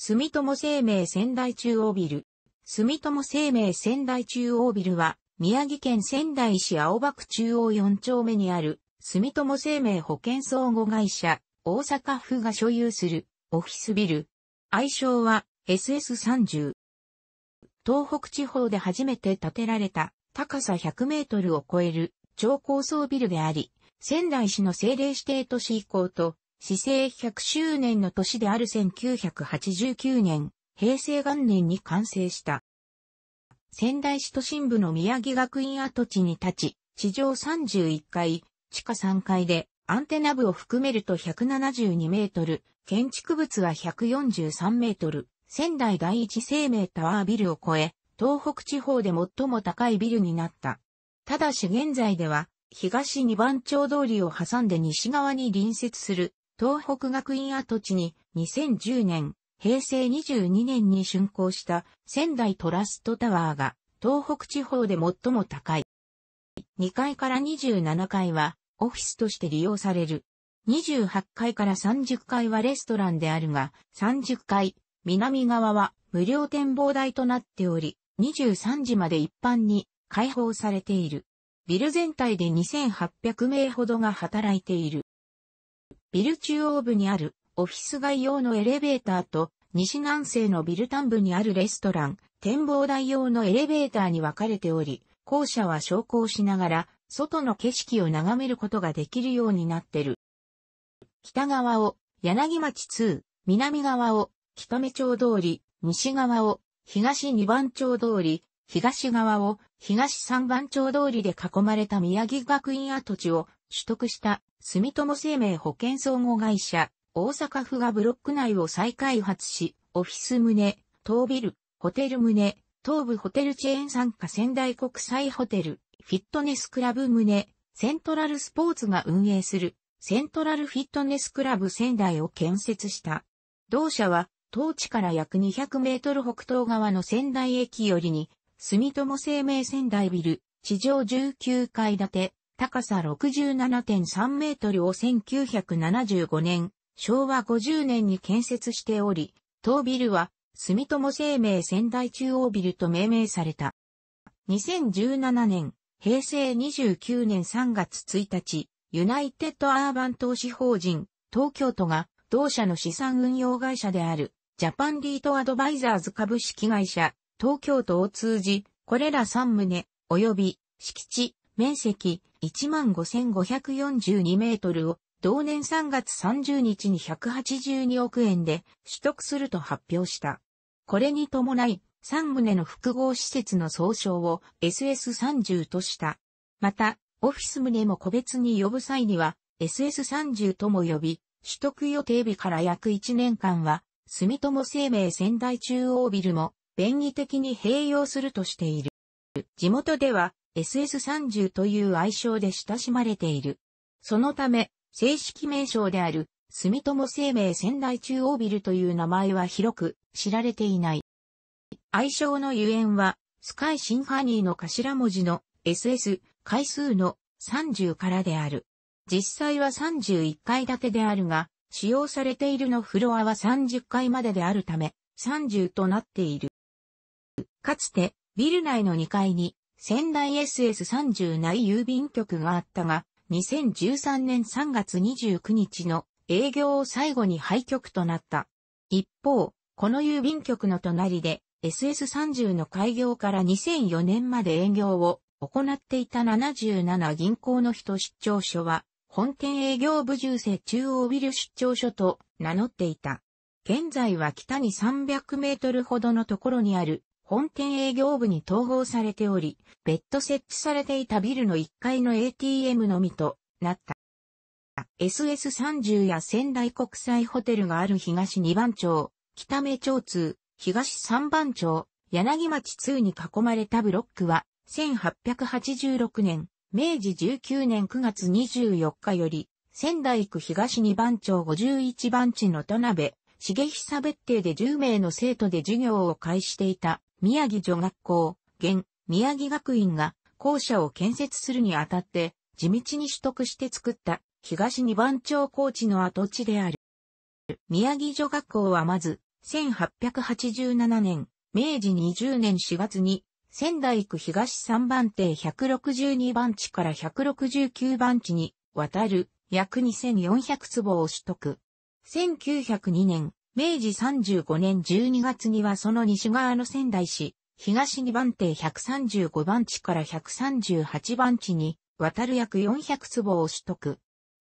住友生命仙台中央ビル。住友生命仙台中央ビルは、宮城県仙台市青葉区中央4丁目にある、住友生命保険相互会社、大阪府が所有する、オフィスビル。愛称は、SS30。東北地方で初めて建てられた、高さ100メートルを超える、超高層ビルであり、仙台市の政令指定都市以降と、市政100周年の年である1989年、平成元年に完成した。仙台市都心部の宮城学院跡地に立ち、地上31階、地下3階で、アンテナ部を含めると172メートル、建築物は143メートル、仙台第一生命タワービルを超え、東北地方で最も高いビルになった。ただし現在では、東二番町通りを挟んで西側に隣接する東北学院跡地に2010年、平成22年に竣工した仙台トラストタワーが東北地方で最も高い。2階から27階はオフィスとして利用される。28階から30階はレストランであるが、30階、南側は無料展望台となっており、23時まで一般に開放されている。ビル全体で2800名ほどが働いている。ビル中央部にあるオフィス街用のエレベーターと西南西のビル端部にあるレストラン、展望台用のエレベーターに分かれており、校舎は昇降しながら外の景色を眺めることができるようになってる。北側を柳町2、南側を北目町通り、西側を東二番町通り、東側を東三番町通りで囲まれた宮城学院跡地を取得した住友生命保険総合会社、大阪府がブロック内を再開発し、オフィス棟、東ビル、ホテル棟、東部ホテルチェーン参加仙台国際ホテル、フィットネスクラブ棟、セントラルスポーツが運営する、セントラルフィットネスクラブ仙台を建設した。同社は、当地から約200メートル北東側の仙台駅よりに、住友生命仙台ビル、地上19階建て、高さ67.3メートルを1975年、昭和50年に建設しており、当ビルは、住友生命仙台中央ビルと命名された。2017年、平成29年3月1日、ユナイテッドアーバン投資法人、東京都が、同社の資産運用会社である、ジャパンリートアドバイザーズ株式会社、東京都を通じ、これら3棟、及び、敷地、面積、15,542メートルを、同年3月30日に182億円で取得すると発表した。これに伴い、3棟の複合施設の総称を SS30 とした。また、オフィス棟も個別に呼ぶ際には SS30 とも呼び、取得予定日から約1年間は、住友生命仙台中央ビルも便宜的に併用するとしている。地元では SS30 という愛称で親しまれている。そのため、正式名称である住友生命仙台中央ビルという名前は広く知られていない。愛称のゆえんは、スカイシンファニーの頭文字の SS 回数の30からである。実際は31階建てであるが、使用されているのフロアは30階までであるため、30となっている。かつて、ビル内の2階に、仙台 SS30 内郵便局があったが、2013年3月29日の営業を最後に廃局となった。一方、この郵便局の隣で SS30 の開業から2004年まで営業を行っていた77銀行の人出張所は、本店営業部重世中央ビル出張所と名乗っていた。現在は北に300メートルほどのところにある本店営業部に統合されており、別途設置されていたビルの1階の ATM のみとなった。SS30 や仙台国際ホテルがある東2番町、北目町通、東3番町、柳町通に囲まれたブロックは、1886年、明治19年9月24日より、仙台区東2番町51番地の田辺、茂久別邸で10名の生徒で授業を開始していた宮城女学校、現、宮城学院が校舎を建設するにあたって、地道に取得して作った東二番町高地の跡地である。宮城女学校はまず、1887年、明治20年4月に、仙台区東三番邸162番地から169番地に渡る約2400坪を取得。1902年、明治35年12月にはその西側の仙台市、東2番手135番地から138番地に、渡る約400坪を取得。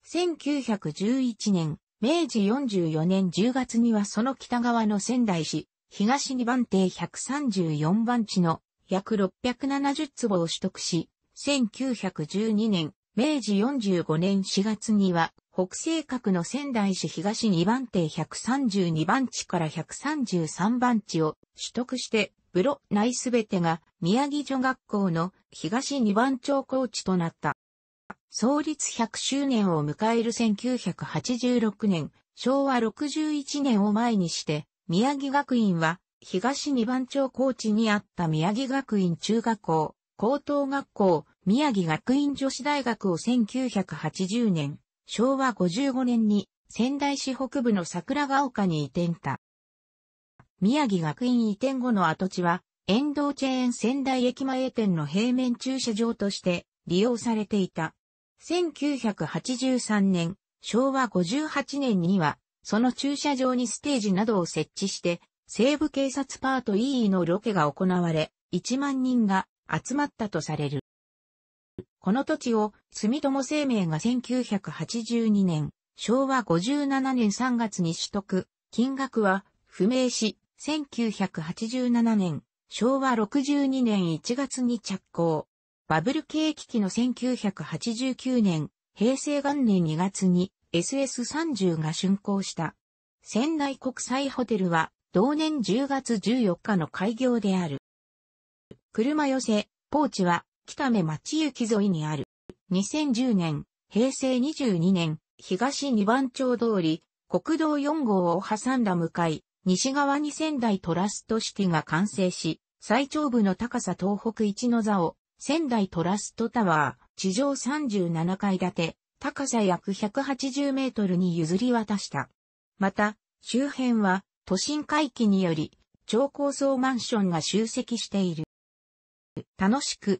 1911年、明治44年10月にはその北側の仙台市、東2番手134番地の約670坪を取得し、1912年、明治45年4月には、北西角の仙台市東2番邸132番地から133番地を取得して、ブロ内すべてが宮城女学校の東2番町校地となった。創立100周年を迎える1986年、昭和61年を前にして、宮城学院は東二番町高地にあった宮城学院中学校、高等学校、宮城学院女子大学を1980年、昭和55年に仙台市北部の桜ヶ丘に移転た。宮城学院移転後の跡地は、沿道チェーン仙台駅前店の平面駐車場として利用されていた。1983年、昭和58年には、その駐車場にステージなどを設置して、西部警察パート EE のロケが行われ、1万人が集まったとされる。この土地を住友生命が1982年、昭和57年3月に取得、金額は不明し、1987年、昭和62年1月に着工。バブル景気期の1989年、平成元年2月に SS30 が竣工した。仙台国際ホテルは同年10月14日の開業である。車寄せ、ポーチは北目町行き沿いにある。2010年、平成22年、東二番町通り、国道4号を挟んだ向かい、西側に仙台トラストシティが完成し、最長部の高さ東北一の座を、仙台トラストタワー、地上37階建て、高さ約180メートルに譲り渡した。また、周辺は、都心回帰により、超高層マンションが集積している。楽しく、